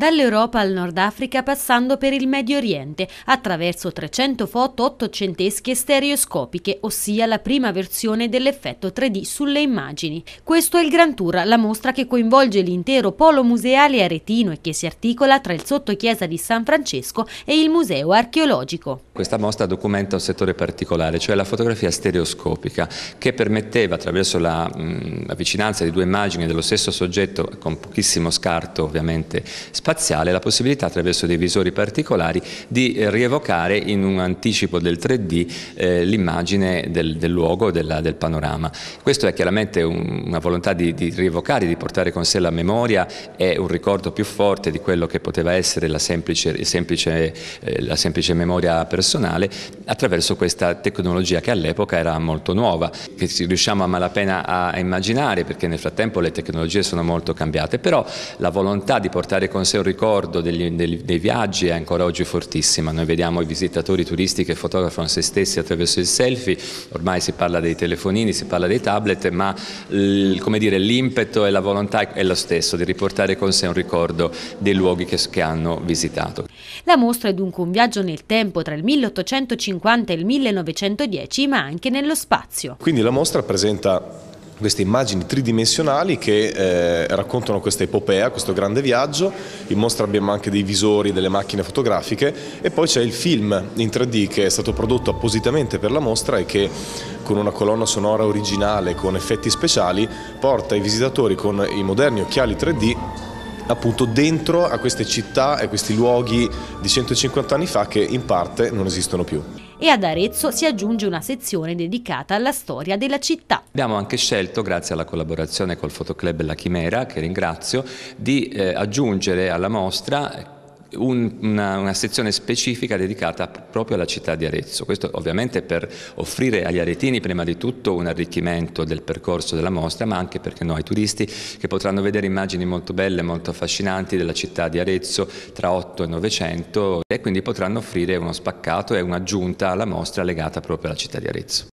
Dall'Europa al Nord Africa passando per il Medio Oriente attraverso 300 foto ottocentesche stereoscopiche, ossia la prima versione dell'effetto 3D sulle immagini. Questo è il Gran Tour, la mostra che coinvolge l'intero polo museale aretino e che si articola tra il sottochiesa di San Francesco e il museo archeologico. Questa mostra documenta un settore particolare, cioè la fotografia stereoscopica, che permetteva attraverso la, mh, vicinanza di due immagini dello stesso soggetto, con pochissimo scarto ovviamente, faziale la possibilità attraverso dei visori particolari di rievocare in un anticipo del 3D eh, l'immagine del, del, luogo, della, del panorama. Questo è chiaramente un, una volontà di, di rievocare, di portare con sé la memoria e un ricordo più forte di quello che poteva essere la semplice, semplice, eh, la semplice memoria personale attraverso questa tecnologia che all'epoca era molto nuova, che riusciamo a malapena a immaginare perché nel frattempo le tecnologie sono molto cambiate, però la volontà di portare con sé un ricordo degli, dei, dei viaggi è ancora oggi fortissima, noi vediamo i visitatori turisti che fotografano se stessi attraverso il selfie, ormai si parla dei telefonini, si parla dei tablet, ma come dire, l'impeto e la volontà è lo stesso di riportare con sé un ricordo dei luoghi che, che hanno visitato. La mostra è dunque un viaggio nel tempo tra il 1850 e il 1910, ma anche nello spazio. Quindi la mostra presenta queste immagini tridimensionali che eh, raccontano questa epopea, questo grande viaggio, in mostra abbiamo anche dei visori, delle macchine fotografiche e poi c'è il film in 3D che è stato prodotto appositamente per la mostra e che con una colonna sonora originale, con effetti speciali, porta i visitatori con i moderni occhiali 3D appunto dentro a queste città e a questi luoghi di 150 anni fa che in parte non esistono più e ad Arezzo si aggiunge una sezione dedicata alla storia della città. Abbiamo anche scelto, grazie alla collaborazione col Fotoclub La Chimera, che ringrazio, di eh, aggiungere alla mostra un, una, una, sezione specifica dedicata proprio alla città di Arezzo. Questo ovviamente per offrire agli aretini prima di tutto un arricchimento del percorso della mostra, ma anche perché no, ai turisti che potranno vedere immagini molto belle, molto affascinanti della città di Arezzo tra 8 e 900 e quindi potranno offrire uno spaccato e un'aggiunta alla mostra legata proprio alla città di Arezzo.